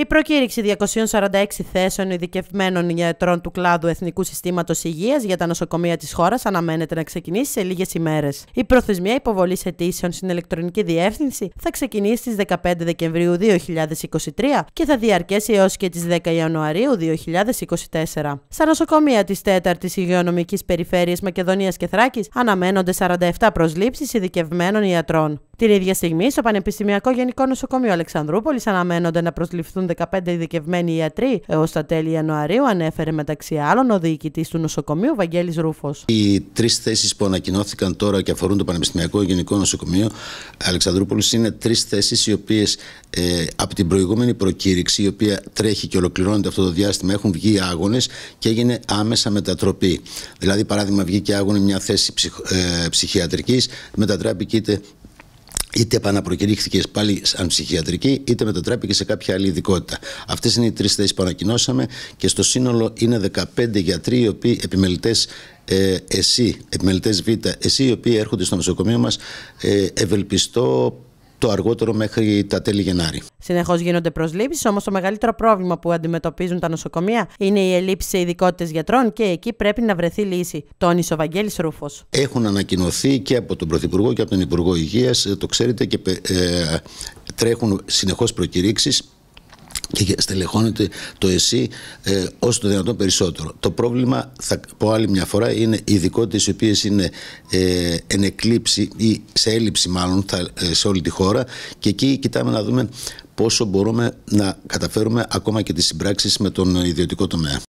Η προκήρυξη 246 θέσεων ειδικευμένων γιατρών του κλάδου Εθνικού Συστήματος Υγείας για τα νοσοκομεία της χώρας αναμένεται να ξεκινήσει σε λίγες ημέρες. Η προθεσμία υποβολής αιτήσεων στην ηλεκτρονική διεύθυνση θα ξεκινήσει στις 15 Δεκεμβρίου 2023 και θα διαρκέσει έως και τις 10 Ιανουαρίου 2024. Στα νοσοκομεία της 4η Υγειονομικής Περιφέρειας Μακεδονίας και Θράκης αναμένονται 47 προσλήψεις ειδικευμένων ιατρών. Την ίδια στιγμή, στο Πανεπιστημιακό Γενικό Νοσοκομείο Αλεξανδρούπολης αναμένονται να προσληφθούν 15 ειδικευμένοι ιατροί έως τα τέλη Ιανουαρίου, ανέφερε μεταξύ άλλων ο διοικητής του νοσοκομείου Βαγγέλης Ρούφος. Οι τρεις θέσεις που ανακοινώθηκαν τώρα και αφορούν το Πανεπιστημιακό Γενικό Νοσοκομείο Αλεξανδρούπολης είναι τρεις θέσεις οι οποίες ε, από την προηγούμενη προκήρυξη, η οποία τρέχει και ολοκληρώνεται αυτό το διάστημα, έχουν βγει άγονες και έγινε άμεσα μετατροπή. Δηλαδή, παράδειγμα, βγήκε άγωνη μια θέση ψυχ, ε, ψυχιατρικής, μετατράπηκε είτε επαναπροκηρύχθηκε πάλι σαν ψυχιατρική, είτε μετατράπηκε σε κάποια άλλη ειδικότητα. Αυτές είναι οι τρεις θέσεις που ανακοινώσαμε και στο σύνολο είναι 15 γιατροί, οι οποίοι επιμελητές ε, εσύ, επιμελητές Β, εσύ οι οποίοι έρχονται στο νοσοκομείο μας, ε, ευελπιστώ το αργότερο μέχρι τα τέλη Γενάρη. Συνεχώς γίνονται προσλήψεις, όμως το μεγαλύτερο πρόβλημα που αντιμετωπίζουν τα νοσοκομεία είναι η ελλείψη σε ειδικότητες γιατρών και εκεί πρέπει να βρεθεί λύση. Τόνι ο Βαγγέλης Ρούφος. Έχουν ανακοινωθεί και από τον Πρωθυπουργό και από τον Υπουργό Υγείας, το ξέρετε, και ε, τρέχουν συνεχώς προκηρύξεις και στελεχώνεται το εσύ ε, όσο το δυνατόν περισσότερο. Το πρόβλημα, θα πω άλλη μια φορά, είναι οι ειδικότητες οι οποίες είναι ε, εν εκλήψη ή σε έλλειψη μάλλον θα, ε, σε όλη τη χώρα και εκεί κοιτάμε να δούμε πόσο μπορούμε να καταφέρουμε ακόμα και τις συμπράξεις με τον ιδιωτικό τομέα.